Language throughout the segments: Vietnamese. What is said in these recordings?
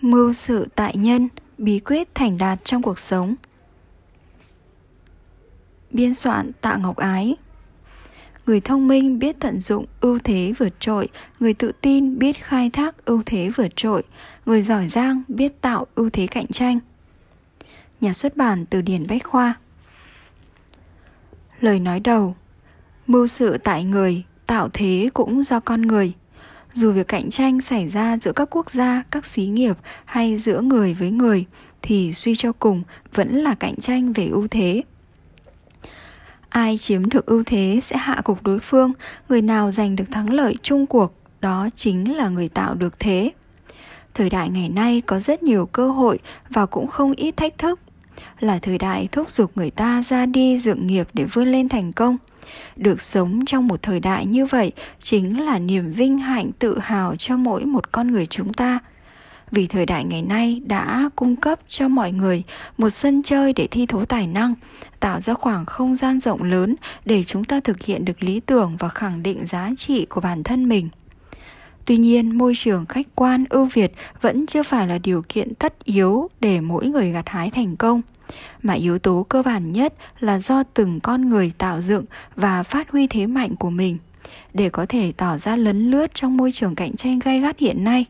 Mưu sự tại nhân, bí quyết thành đạt trong cuộc sống. Biên soạn Tạ Ngọc Ái Người thông minh biết tận dụng ưu thế vượt trội, người tự tin biết khai thác ưu thế vượt trội, người giỏi giang biết tạo ưu thế cạnh tranh. Nhà xuất bản Từ điển Bách Khoa Lời nói đầu Mưu sự tại người, tạo thế cũng do con người dù việc cạnh tranh xảy ra giữa các quốc gia các xí nghiệp hay giữa người với người thì suy cho cùng vẫn là cạnh tranh về ưu thế ai chiếm được ưu thế sẽ hạ gục đối phương người nào giành được thắng lợi chung cuộc đó chính là người tạo được thế thời đại ngày nay có rất nhiều cơ hội và cũng không ít thách thức là thời đại thúc giục người ta ra đi dựng nghiệp để vươn lên thành công được sống trong một thời đại như vậy chính là niềm vinh hạnh tự hào cho mỗi một con người chúng ta vì thời đại ngày nay đã cung cấp cho mọi người một sân chơi để thi thố tài năng tạo ra khoảng không gian rộng lớn để chúng ta thực hiện được lý tưởng và khẳng định giá trị của bản thân mình Tuy nhiên, môi trường khách quan ưu việt vẫn chưa phải là điều kiện tất yếu để mỗi người gặt hái thành công, mà yếu tố cơ bản nhất là do từng con người tạo dựng và phát huy thế mạnh của mình để có thể tỏ ra lấn lướt trong môi trường cạnh tranh gay gắt hiện nay.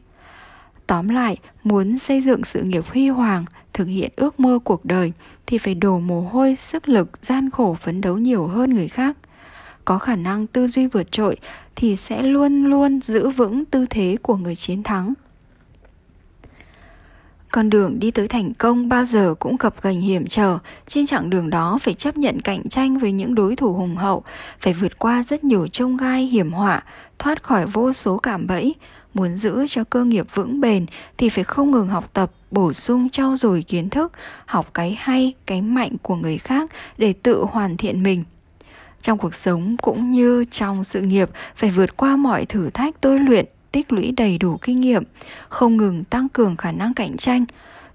Tóm lại, muốn xây dựng sự nghiệp huy hoàng, thực hiện ước mơ cuộc đời thì phải đổ mồ hôi, sức lực, gian khổ phấn đấu nhiều hơn người khác có khả năng tư duy vượt trội thì sẽ luôn luôn giữ vững tư thế của người chiến thắng con đường đi tới thành công bao giờ cũng gặp gành hiểm trở trên chặng đường đó phải chấp nhận cạnh tranh với những đối thủ hùng hậu phải vượt qua rất nhiều trông gai hiểm họa thoát khỏi vô số cảm bẫy muốn giữ cho cơ nghiệp vững bền thì phải không ngừng học tập bổ sung trau dồi kiến thức học cái hay cái mạnh của người khác để tự hoàn thiện mình trong cuộc sống cũng như trong sự nghiệp phải vượt qua mọi thử thách tôi luyện tích lũy đầy đủ kinh nghiệm không ngừng tăng cường khả năng cạnh tranh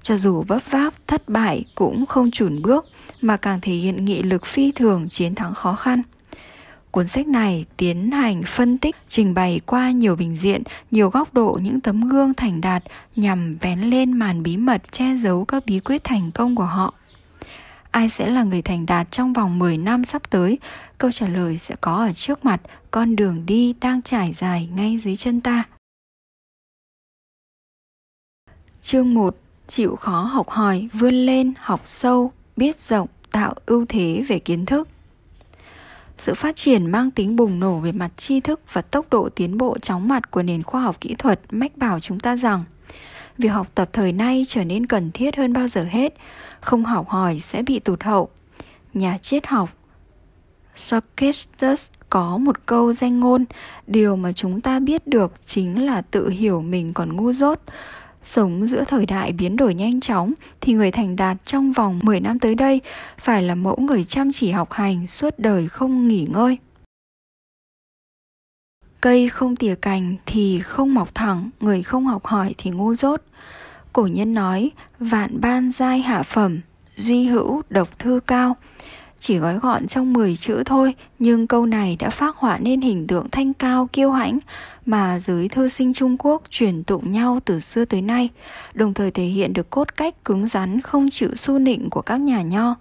cho dù vấp váp thất bại cũng không chùn bước mà càng thể hiện nghị lực phi thường chiến thắng khó khăn cuốn sách này tiến hành phân tích trình bày qua nhiều bình diện nhiều góc độ những tấm gương thành đạt nhằm vén lên màn bí mật che giấu các bí quyết thành công của họ ai sẽ là người thành đạt trong vòng 10 năm sắp tới, câu trả lời sẽ có ở trước mặt, con đường đi đang trải dài ngay dưới chân ta. Chương 1: Chịu khó học hỏi, vươn lên, học sâu, biết rộng, tạo ưu thế về kiến thức. Sự phát triển mang tính bùng nổ về mặt tri thức và tốc độ tiến bộ chóng mặt của nền khoa học kỹ thuật mách bảo chúng ta rằng việc học tập thời nay trở nên cần thiết hơn bao giờ hết, không học hỏi sẽ bị tụt hậu. Nhà triết học Socrates có một câu danh ngôn, điều mà chúng ta biết được chính là tự hiểu mình còn ngu dốt. Sống giữa thời đại biến đổi nhanh chóng thì người thành đạt trong vòng 10 năm tới đây phải là mẫu người chăm chỉ học hành suốt đời không nghỉ ngơi. Cây không tỉa cành thì không mọc thẳng, người không học hỏi thì ngu dốt. Cổ nhân nói, vạn ban giai hạ phẩm, duy hữu độc thư cao. Chỉ gói gọn trong 10 chữ thôi, nhưng câu này đã phát họa nên hình tượng thanh cao kiêu hãnh mà giới thơ sinh Trung Quốc truyền tụng nhau từ xưa tới nay, đồng thời thể hiện được cốt cách cứng rắn không chịu xu nịnh của các nhà nho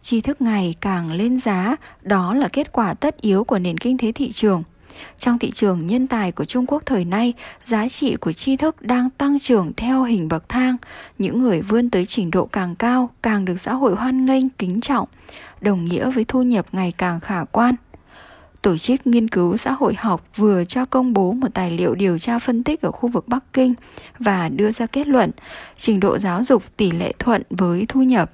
tri thức ngày càng lên giá, đó là kết quả tất yếu của nền kinh tế thị trường. Trong thị trường nhân tài của Trung Quốc thời nay, giá trị của tri thức đang tăng trưởng theo hình bậc thang. Những người vươn tới trình độ càng cao càng được xã hội hoan nghênh, kính trọng, đồng nghĩa với thu nhập ngày càng khả quan. Tổ chức nghiên cứu xã hội học vừa cho công bố một tài liệu điều tra phân tích ở khu vực Bắc Kinh và đưa ra kết luận trình độ giáo dục tỷ lệ thuận với thu nhập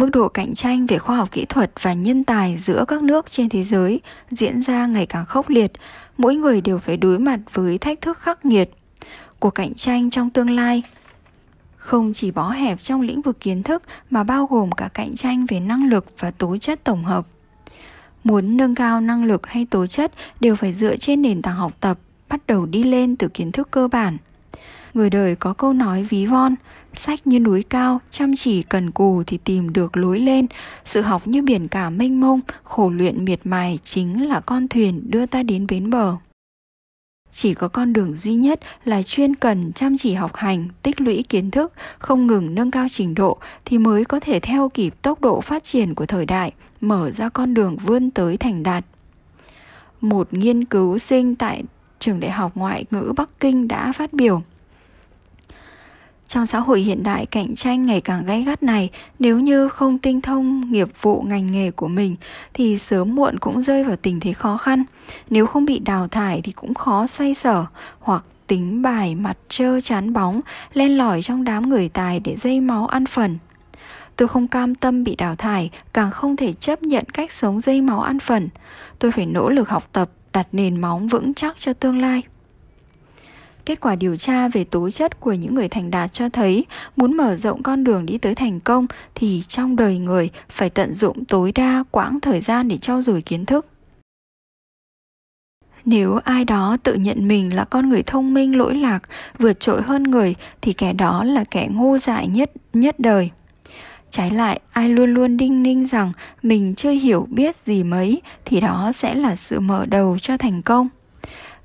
mức độ cạnh tranh về khoa học kỹ thuật và nhân tài giữa các nước trên thế giới diễn ra ngày càng khốc liệt, mỗi người đều phải đối mặt với thách thức khắc nghiệt. Cuộc cạnh tranh trong tương lai không chỉ bó hẹp trong lĩnh vực kiến thức mà bao gồm cả cạnh tranh về năng lực và tố chất tổng hợp. Muốn nâng cao năng lực hay tố chất đều phải dựa trên nền tảng học tập, bắt đầu đi lên từ kiến thức cơ bản. Người đời có câu nói ví von, sách như núi cao chăm chỉ cần cù thì tìm được lối lên sự học như biển cả mênh mông khổ luyện miệt mài chính là con thuyền đưa ta đến bến bờ chỉ có con đường duy nhất là chuyên cần chăm chỉ học hành tích lũy kiến thức không ngừng nâng cao trình độ thì mới có thể theo kịp tốc độ phát triển của thời đại mở ra con đường vươn tới thành đạt một nghiên cứu sinh tại trường đại học ngoại ngữ bắc kinh đã phát biểu trong xã hội hiện đại cạnh tranh ngày càng gay gắt này, nếu như không tinh thông nghiệp vụ ngành nghề của mình thì sớm muộn cũng rơi vào tình thế khó khăn. Nếu không bị đào thải thì cũng khó xoay sở hoặc tính bài mặt trơ chán bóng, len lỏi trong đám người tài để dây máu ăn phần. Tôi không cam tâm bị đào thải, càng không thể chấp nhận cách sống dây máu ăn phần. Tôi phải nỗ lực học tập, đặt nền móng vững chắc cho tương lai. Kết quả điều tra về tố chất của những người thành đạt cho thấy muốn mở rộng con đường đi tới thành công thì trong đời người phải tận dụng tối đa quãng thời gian để trau dồi kiến thức nếu ai đó tự nhận mình là con người thông minh lỗi lạc vượt trội hơn người thì kẻ đó là kẻ ngu dại nhất nhất đời trái lại ai luôn luôn đinh ninh rằng mình chưa hiểu biết gì mấy thì đó sẽ là sự mở đầu cho thành công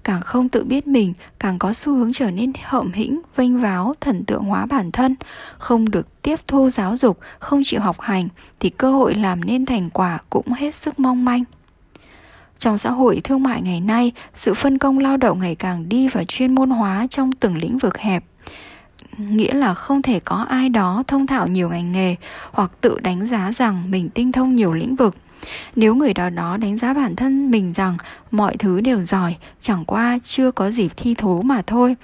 càng không tự biết mình, càng có xu hướng trở nên hậm hĩnh, vênh váo, thần tượng hóa bản thân, không được tiếp thu giáo dục, không chịu học hành thì cơ hội làm nên thành quả cũng hết sức mong manh. Trong xã hội thương mại ngày nay, sự phân công lao động ngày càng đi vào chuyên môn hóa trong từng lĩnh vực hẹp nghĩa là không thể có ai đó thông thạo nhiều ngành nghề hoặc tự đánh giá rằng mình tinh thông nhiều lĩnh vực nếu người đó đó đánh giá bản thân mình rằng mọi thứ đều giỏi, chẳng qua chưa có dịp thi thố mà thôi.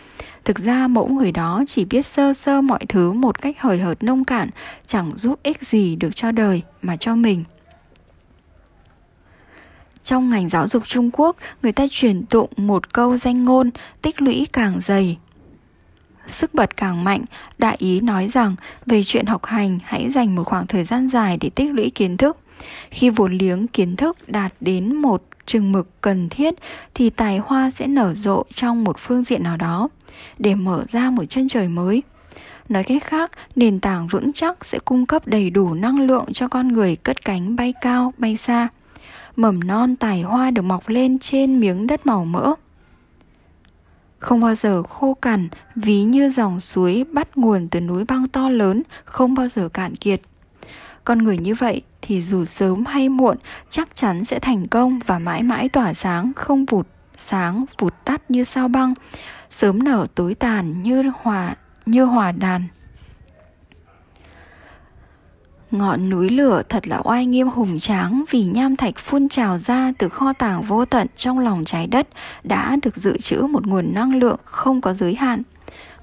Thực ra mẫu người đó chỉ biết sơ sơ mọi thứ một cách hời hợt nông cạn, chẳng giúp ích gì được cho đời mà cho mình. Trong ngành giáo dục Trung Quốc, người ta truyền tụng một câu danh ngôn tích lũy càng dày, sức bật càng mạnh, đại ý nói rằng về chuyện học hành hãy dành một khoảng thời gian dài để tích lũy kiến thức. Khi vốn liếng kiến thức đạt đến một chừng mực cần thiết thì tài hoa sẽ nở rộ trong một phương diện nào đó để mở ra một chân trời mới. Nói cách khác, nền tảng vững chắc sẽ cung cấp đầy đủ năng lượng cho con người cất cánh bay cao, bay xa. Mầm non tài hoa được mọc lên trên miếng đất màu mỡ. Không bao giờ khô cằn, ví như dòng suối bắt nguồn từ núi băng to lớn, không bao giờ cạn kiệt. Con người như vậy thì dù sớm hay muộn chắc chắn sẽ thành công và mãi mãi tỏa sáng không vụt sáng vụt tắt như sao băng, sớm nở tối tàn như hòa như hòa đàn. Ngọn núi lửa thật là oai nghiêm hùng tráng vì nham thạch phun trào ra từ kho tàng vô tận trong lòng trái đất đã được dự trữ một nguồn năng lượng không có giới hạn.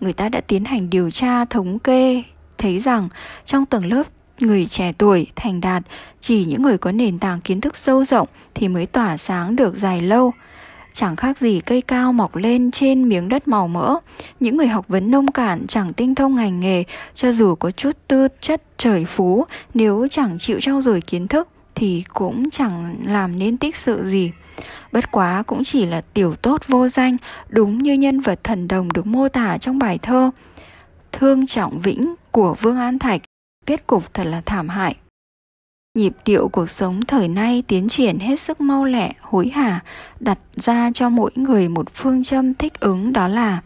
Người ta đã tiến hành điều tra thống kê thấy rằng trong tầng lớp Người trẻ tuổi, thành đạt, chỉ những người có nền tảng kiến thức sâu rộng thì mới tỏa sáng được dài lâu. Chẳng khác gì cây cao mọc lên trên miếng đất màu mỡ. Những người học vấn nông cạn chẳng tinh thông ngành nghề, cho dù có chút tư chất trời phú, nếu chẳng chịu trau dồi kiến thức thì cũng chẳng làm nên tích sự gì. Bất quá cũng chỉ là tiểu tốt vô danh, đúng như nhân vật thần đồng được mô tả trong bài thơ Thương Trọng Vĩnh của Vương An Thạch kết cục thật là thảm hại. Nhịp điệu cuộc sống thời nay tiến triển hết sức mau lẹ, hối hả, đặt ra cho mỗi người một phương châm thích ứng đó là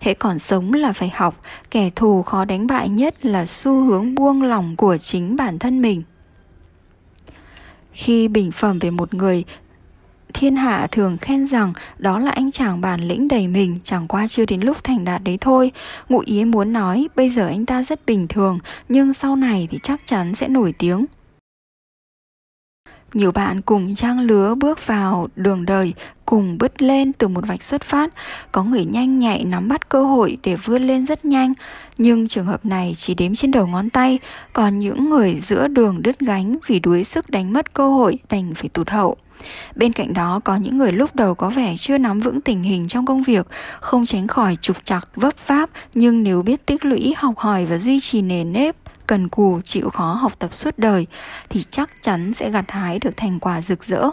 Hễ còn sống là phải học, kẻ thù khó đánh bại nhất là xu hướng buông lỏng của chính bản thân mình. Khi bình phẩm về một người, thiên hạ thường khen rằng đó là anh chàng bản lĩnh đầy mình chẳng qua chưa đến lúc thành đạt đấy thôi ngụ ý muốn nói bây giờ anh ta rất bình thường nhưng sau này thì chắc chắn sẽ nổi tiếng nhiều bạn cùng trang lứa bước vào đường đời cùng bứt lên từ một vạch xuất phát có người nhanh nhạy nắm bắt cơ hội để vươn lên rất nhanh nhưng trường hợp này chỉ đếm trên đầu ngón tay còn những người giữa đường đứt gánh vì đuối sức đánh mất cơ hội đành phải tụt hậu Bên cạnh đó có những người lúc đầu có vẻ chưa nắm vững tình hình trong công việc, không tránh khỏi trục chặt vấp váp nhưng nếu biết tích lũy, học hỏi và duy trì nề nếp cần cù chịu khó học tập suốt đời thì chắc chắn sẽ gặt hái được thành quả rực rỡ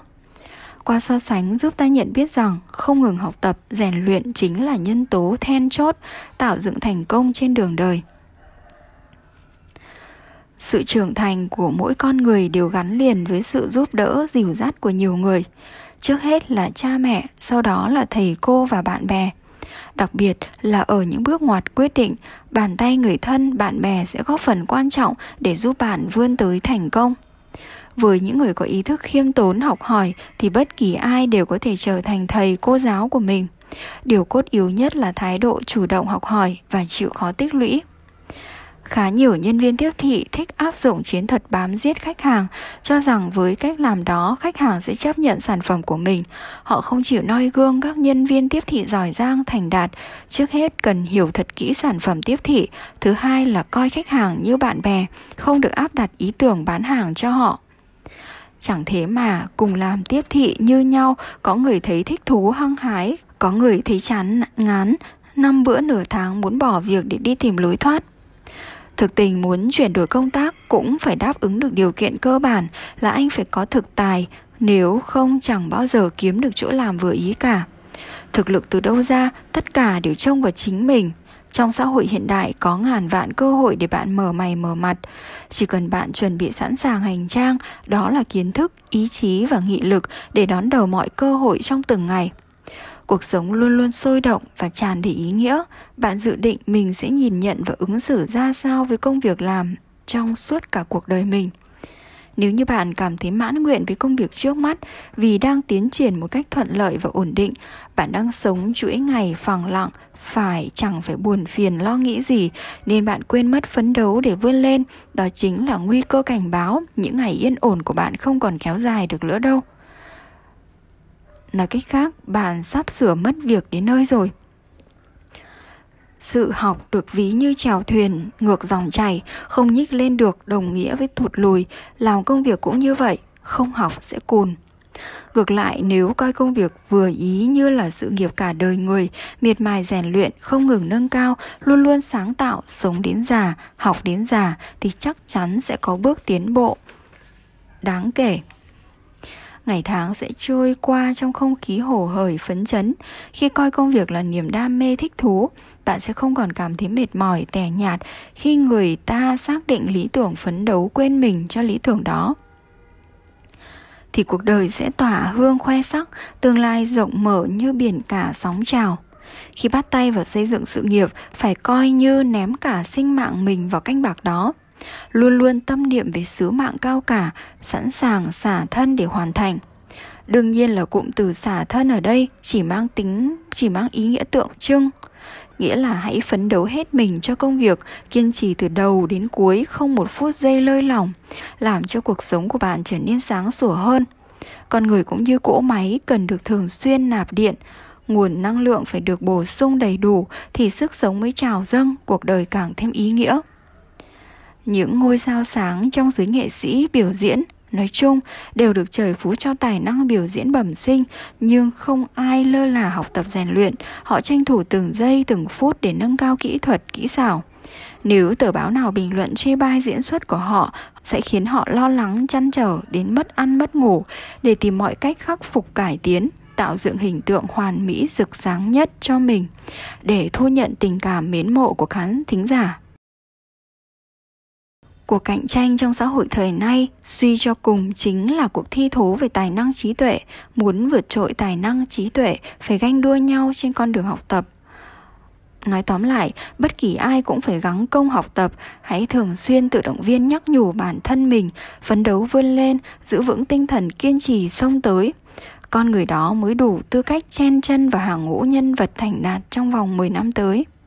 qua so sánh giúp ta nhận biết rằng không ngừng học tập rèn luyện chính là nhân tố then chốt tạo dựng thành công trên đường đời sự trưởng thành của mỗi con người đều gắn liền với sự giúp đỡ dìu dắt của nhiều người trước hết là cha mẹ sau đó là thầy cô và bạn bè Đặc biệt là ở những bước ngoặt quyết định, bàn tay người thân, bạn bè sẽ góp phần quan trọng để giúp bạn vươn tới thành công. Với những người có ý thức khiêm tốn học hỏi thì bất kỳ ai đều có thể trở thành thầy cô giáo của mình. Điều cốt yếu nhất là thái độ chủ động học hỏi và chịu khó tích lũy. Khá nhiều nhân viên tiếp thị thích áp dụng chiến thuật bám giết khách hàng, cho rằng với cách làm đó khách hàng sẽ chấp nhận sản phẩm của mình. Họ không chịu noi gương các nhân viên tiếp thị giỏi giang thành đạt, trước hết cần hiểu thật kỹ sản phẩm tiếp thị, thứ hai là coi khách hàng như bạn bè, không được áp đặt ý tưởng bán hàng cho họ. Chẳng thế mà cùng làm tiếp thị như nhau Có người thấy thích thú hăng hái Có người thấy chán ngán Năm bữa nửa tháng muốn bỏ việc để đi tìm lối thoát Thực tình muốn chuyển đổi công tác cũng phải đáp ứng được điều kiện cơ bản là anh phải có thực tài, nếu không chẳng bao giờ kiếm được chỗ làm vừa ý cả. Thực lực từ đâu ra, tất cả đều trông vào chính mình. Trong xã hội hiện đại có ngàn vạn cơ hội để bạn mở mày mở mặt. Chỉ cần bạn chuẩn bị sẵn sàng hành trang, đó là kiến thức, ý chí và nghị lực để đón đầu mọi cơ hội trong từng ngày. Cuộc sống luôn luôn sôi động và tràn đầy ý nghĩa. Bạn dự định mình sẽ nhìn nhận và ứng xử ra sao với công việc làm trong suốt cả cuộc đời mình. Nếu như bạn cảm thấy mãn nguyện với công việc trước mắt vì đang tiến triển một cách thuận lợi và ổn định, bạn đang sống chuỗi ngày phẳng lặng, phải chẳng phải buồn phiền lo nghĩ gì nên bạn quên mất phấn đấu để vươn lên, đó chính là nguy cơ cảnh báo những ngày yên ổn của bạn không còn kéo dài được nữa đâu. Nói cách khác, bạn sắp sửa mất việc đến nơi rồi. Sự học được ví như chèo thuyền, ngược dòng chảy, không nhích lên được đồng nghĩa với thụt lùi, làm công việc cũng như vậy, không học sẽ cùn. Ngược lại, nếu coi công việc vừa ý như là sự nghiệp cả đời người, miệt mài rèn luyện, không ngừng nâng cao, luôn luôn sáng tạo, sống đến già, học đến già thì chắc chắn sẽ có bước tiến bộ. Đáng kể, ngày tháng sẽ trôi qua trong không khí hổ hởi phấn chấn. Khi coi công việc là niềm đam mê thích thú, bạn sẽ không còn cảm thấy mệt mỏi, tẻ nhạt khi người ta xác định lý tưởng phấn đấu quên mình cho lý tưởng đó thì cuộc đời sẽ tỏa hương khoe sắc, tương lai rộng mở như biển cả sóng trào. Khi bắt tay vào xây dựng sự nghiệp, phải coi như ném cả sinh mạng mình vào canh bạc đó luôn luôn tâm niệm về sứ mạng cao cả, sẵn sàng xả thân để hoàn thành. Đương nhiên là cụm từ xả thân ở đây chỉ mang tính, chỉ mang ý nghĩa tượng trưng, nghĩa là hãy phấn đấu hết mình cho công việc, kiên trì từ đầu đến cuối không một phút giây lơi lỏng, làm cho cuộc sống của bạn trở nên sáng sủa hơn. Con người cũng như cỗ máy cần được thường xuyên nạp điện, nguồn năng lượng phải được bổ sung đầy đủ thì sức sống mới trào dâng, cuộc đời càng thêm ý nghĩa những ngôi sao sáng trong giới nghệ sĩ biểu diễn nói chung đều được trời phú cho tài năng biểu diễn bẩm sinh nhưng không ai lơ là học tập rèn luyện họ tranh thủ từng giây từng phút để nâng cao kỹ thuật kỹ xảo nếu tờ báo nào bình luận chê bai diễn xuất của họ sẽ khiến họ lo lắng chăn trở đến mất ăn mất ngủ để tìm mọi cách khắc phục cải tiến tạo dựng hình tượng hoàn mỹ rực sáng nhất cho mình để thu nhận tình cảm mến mộ của khán thính giả Cuộc cạnh tranh trong xã hội thời nay suy cho cùng chính là cuộc thi thố về tài năng trí tuệ, muốn vượt trội tài năng trí tuệ phải ganh đua nhau trên con đường học tập. Nói tóm lại, bất kỳ ai cũng phải gắng công học tập, hãy thường xuyên tự động viên nhắc nhủ bản thân mình, phấn đấu vươn lên, giữ vững tinh thần kiên trì xông tới. Con người đó mới đủ tư cách chen chân vào hàng ngũ nhân vật thành đạt trong vòng 10 năm tới.